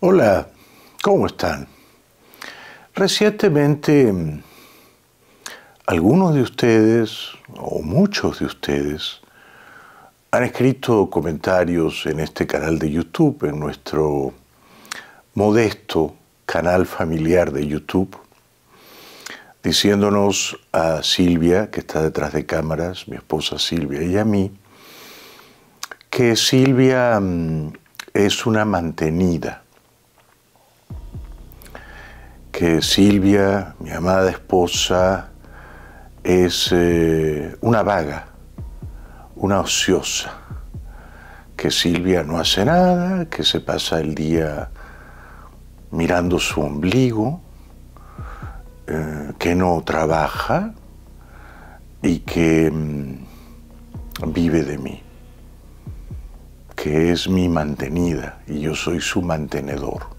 Hola, ¿cómo están? Recientemente algunos de ustedes, o muchos de ustedes, han escrito comentarios en este canal de YouTube, en nuestro modesto canal familiar de YouTube, diciéndonos a Silvia, que está detrás de cámaras, mi esposa Silvia, y a mí, que Silvia mm, es una mantenida que Silvia, mi amada esposa, es eh, una vaga, una ociosa, que Silvia no hace nada, que se pasa el día mirando su ombligo, eh, que no trabaja y que mm, vive de mí, que es mi mantenida y yo soy su mantenedor.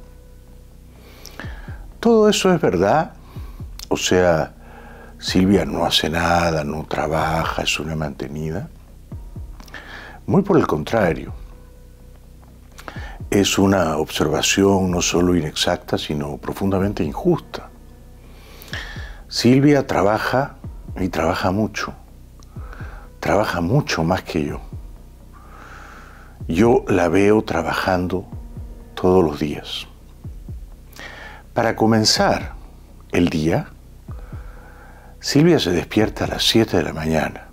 Todo eso es verdad. O sea, Silvia no hace nada, no trabaja, es una mantenida. Muy por el contrario. Es una observación no solo inexacta, sino profundamente injusta. Silvia trabaja y trabaja mucho. Trabaja mucho más que yo. Yo la veo trabajando todos los días. Para comenzar el día, Silvia se despierta a las 7 de la mañana,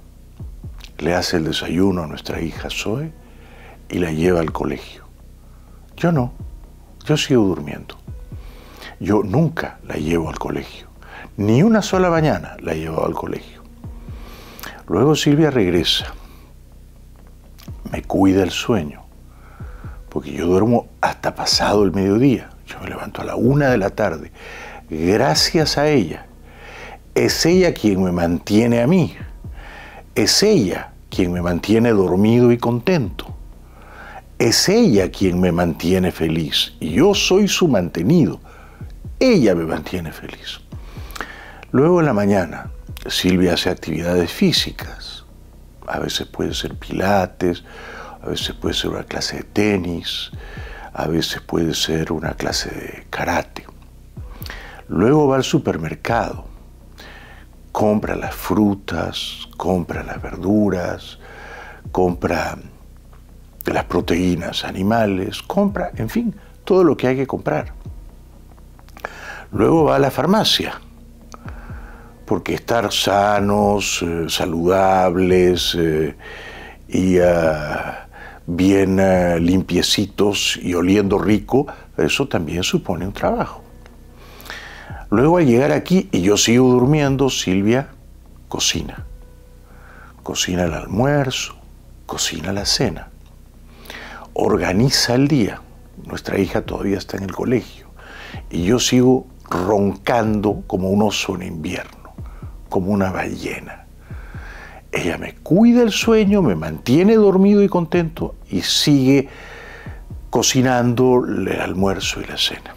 le hace el desayuno a nuestra hija Zoe y la lleva al colegio. Yo no, yo sigo durmiendo. Yo nunca la llevo al colegio, ni una sola mañana la he llevado al colegio. Luego Silvia regresa, me cuida el sueño, porque yo duermo hasta pasado el mediodía. Yo me levanto a la una de la tarde. Gracias a ella. Es ella quien me mantiene a mí. Es ella quien me mantiene dormido y contento. Es ella quien me mantiene feliz. Y yo soy su mantenido. Ella me mantiene feliz. Luego en la mañana, Silvia hace actividades físicas. A veces puede ser pilates, a veces puede ser una clase de tenis, a veces puede ser una clase de karate. Luego va al supermercado, compra las frutas, compra las verduras, compra las proteínas animales, compra, en fin, todo lo que hay que comprar. Luego va a la farmacia, porque estar sanos, eh, saludables eh, y bien eh, limpiecitos y oliendo rico, eso también supone un trabajo. Luego al llegar aquí, y yo sigo durmiendo, Silvia cocina. Cocina el almuerzo, cocina la cena. Organiza el día. Nuestra hija todavía está en el colegio. Y yo sigo roncando como un oso en invierno, como una ballena. Ella me cuida el sueño, me mantiene dormido y contento y sigue cocinando el almuerzo y la cena.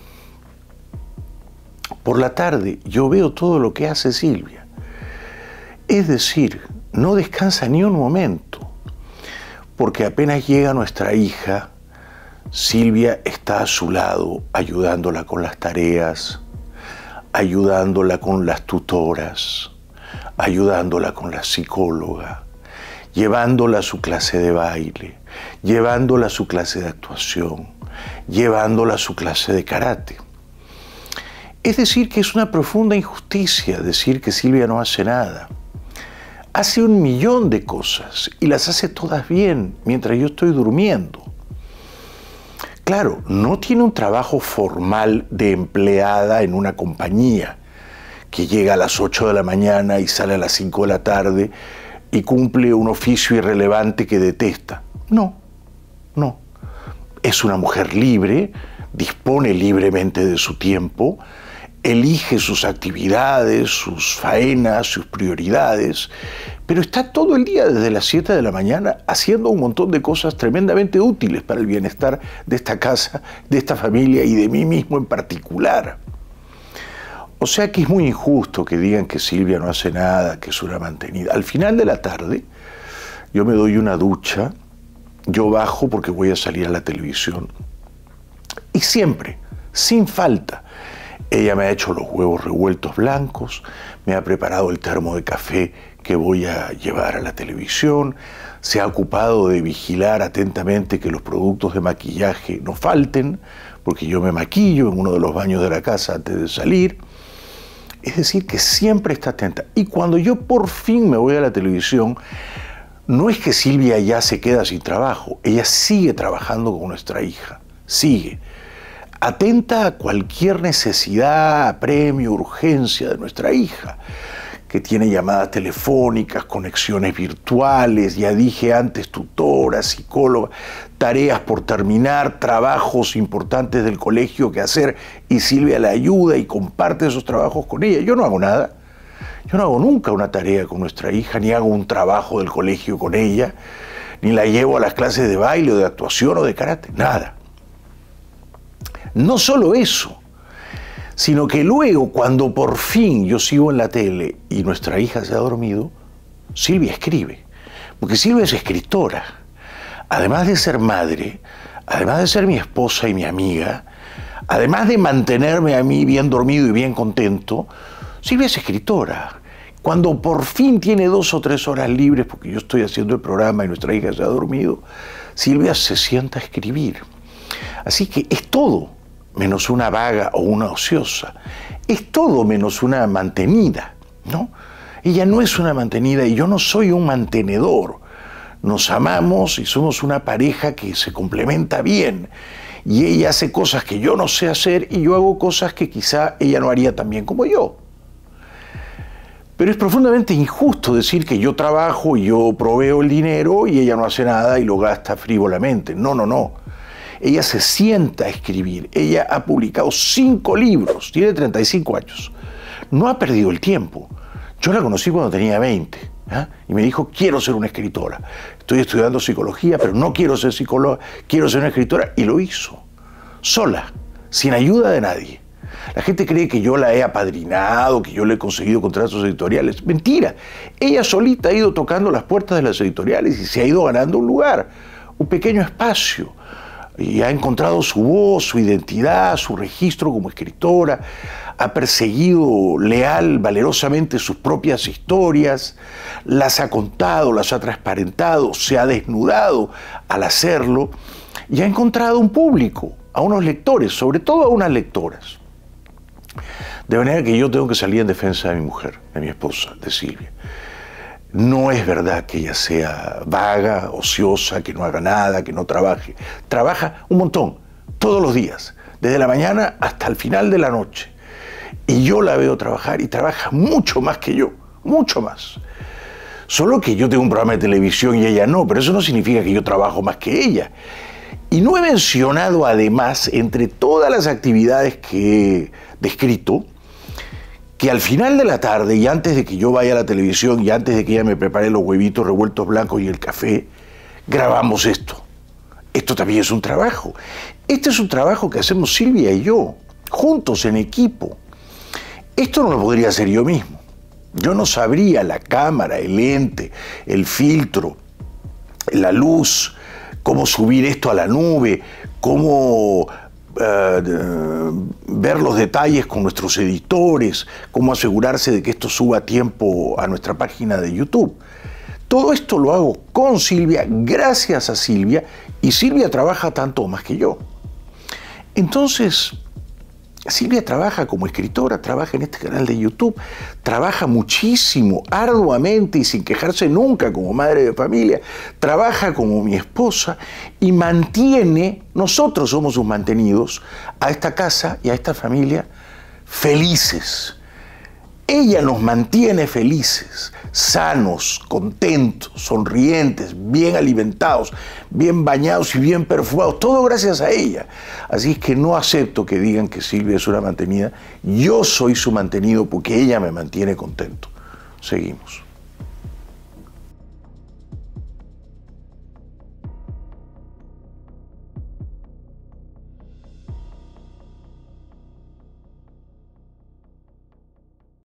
Por la tarde yo veo todo lo que hace Silvia. Es decir, no descansa ni un momento, porque apenas llega nuestra hija, Silvia está a su lado ayudándola con las tareas, ayudándola con las tutoras, ayudándola con la psicóloga, llevándola a su clase de baile, llevándola a su clase de actuación, llevándola a su clase de karate. Es decir, que es una profunda injusticia decir que Silvia no hace nada. Hace un millón de cosas y las hace todas bien mientras yo estoy durmiendo. Claro, no tiene un trabajo formal de empleada en una compañía, que llega a las 8 de la mañana y sale a las 5 de la tarde y cumple un oficio irrelevante que detesta. No, no. Es una mujer libre, dispone libremente de su tiempo, elige sus actividades, sus faenas, sus prioridades, pero está todo el día desde las 7 de la mañana haciendo un montón de cosas tremendamente útiles para el bienestar de esta casa, de esta familia y de mí mismo en particular. O sea que es muy injusto que digan que Silvia no hace nada, que es una mantenida. Al final de la tarde, yo me doy una ducha, yo bajo porque voy a salir a la televisión. Y siempre, sin falta, ella me ha hecho los huevos revueltos blancos, me ha preparado el termo de café que voy a llevar a la televisión, se ha ocupado de vigilar atentamente que los productos de maquillaje no falten, porque yo me maquillo en uno de los baños de la casa antes de salir es decir, que siempre está atenta. Y cuando yo por fin me voy a la televisión, no es que Silvia ya se queda sin trabajo, ella sigue trabajando con nuestra hija, sigue. Atenta a cualquier necesidad, premio, urgencia de nuestra hija que tiene llamadas telefónicas, conexiones virtuales, ya dije antes, tutora, psicóloga, tareas por terminar, trabajos importantes del colegio que hacer, y Silvia la ayuda y comparte esos trabajos con ella. Yo no hago nada. Yo no hago nunca una tarea con nuestra hija, ni hago un trabajo del colegio con ella, ni la llevo a las clases de baile o de actuación o de karate, nada. No solo eso, sino que luego, cuando por fin yo sigo en la tele y nuestra hija se ha dormido, Silvia escribe, porque Silvia es escritora. Además de ser madre, además de ser mi esposa y mi amiga, además de mantenerme a mí bien dormido y bien contento, Silvia es escritora. Cuando por fin tiene dos o tres horas libres, porque yo estoy haciendo el programa y nuestra hija se ha dormido, Silvia se sienta a escribir. Así que es todo menos una vaga o una ociosa. Es todo menos una mantenida, ¿no? Ella no es una mantenida y yo no soy un mantenedor. Nos amamos y somos una pareja que se complementa bien. Y ella hace cosas que yo no sé hacer y yo hago cosas que quizá ella no haría tan bien como yo. Pero es profundamente injusto decir que yo trabajo, y yo proveo el dinero y ella no hace nada y lo gasta frívolamente. No, no, no. Ella se sienta a escribir. Ella ha publicado cinco libros. Tiene 35 años. No ha perdido el tiempo. Yo la conocí cuando tenía 20. ¿ah? Y me dijo, quiero ser una escritora. Estoy estudiando psicología, pero no quiero ser psicóloga, quiero ser una escritora. Y lo hizo. Sola, sin ayuda de nadie. La gente cree que yo la he apadrinado, que yo le he conseguido contratos editoriales. Mentira. Ella solita ha ido tocando las puertas de las editoriales y se ha ido ganando un lugar, un pequeño espacio y ha encontrado su voz, su identidad, su registro como escritora, ha perseguido leal, valerosamente sus propias historias, las ha contado, las ha transparentado, se ha desnudado al hacerlo y ha encontrado un público, a unos lectores, sobre todo a unas lectoras. De manera que yo tengo que salir en defensa de mi mujer, de mi esposa, de Silvia. No es verdad que ella sea vaga, ociosa, que no haga nada, que no trabaje. Trabaja un montón, todos los días, desde la mañana hasta el final de la noche. Y yo la veo trabajar y trabaja mucho más que yo, mucho más. Solo que yo tengo un programa de televisión y ella no, pero eso no significa que yo trabajo más que ella. Y no he mencionado además, entre todas las actividades que he descrito, que al final de la tarde y antes de que yo vaya a la televisión y antes de que ella me prepare los huevitos revueltos blancos y el café, grabamos esto. Esto también es un trabajo. Este es un trabajo que hacemos Silvia y yo, juntos en equipo. Esto no lo podría hacer yo mismo. Yo no sabría la cámara, el lente, el filtro, la luz, cómo subir esto a la nube, cómo eh, ver los detalles con nuestros editores, cómo asegurarse de que esto suba a tiempo a nuestra página de YouTube. Todo esto lo hago con Silvia, gracias a Silvia, y Silvia trabaja tanto más que yo. Entonces, Silvia trabaja como escritora, trabaja en este canal de YouTube, trabaja muchísimo, arduamente y sin quejarse nunca como madre de familia, trabaja como mi esposa y mantiene, nosotros somos sus mantenidos, a esta casa y a esta familia felices. Ella nos mantiene felices, sanos, contentos, sonrientes, bien alimentados, bien bañados y bien perfumados, todo gracias a ella. Así es que no acepto que digan que Silvia es una mantenida, yo soy su mantenido porque ella me mantiene contento. Seguimos.